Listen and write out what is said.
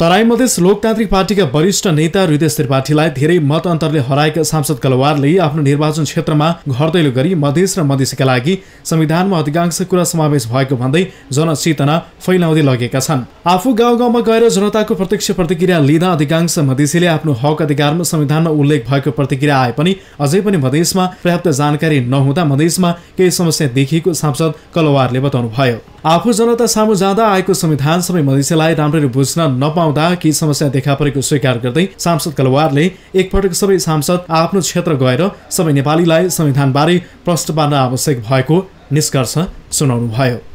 तराई मधेस लोकतान्त्रिक पार्टीका वरिष्ठ नेता हृदय त्रिपाठीलाई धेरै मत अन्तरले हराएका सांसद कलवारले आफ्नो निर्वाचन क्षेत्रमा घर दैलो गरी मधेस र मधेसीका लागि संविधानमा अधिकांश कुरा समावेश भएको भन्दै जनचेतना फैलाउँदै लगेका छन् आफू गाउँ गाउँमा गएर जनताको प्रत्यक्ष प्रतिक्रिया लिँदा अधिकांश मधेसीले आफ्नो हक अधिकारमा संविधानमा उल्लेख भएको प्रतिक्रिया आए पनि अझै पनि मधेसमा पर्याप्त जानकारी नहुँदा मधेसमा केही समस्या देखिएको सांसद कलवारले बताउनुभयो आफू जनता सामु जाँदा आएको संविधान सबै मधेसीलाई राम्ररी बुझ्न नपा आउँदा केही समस्या देखा परेको स्वीकार गर्दै सांसद कलवारले एकपटक सबै सांसद आफ्नो क्षेत्र गएर सबै नेपालीलाई संविधानबारे प्रश्न पार्न आवश्यक भएको निष्कर्ष सुनाउनुभयो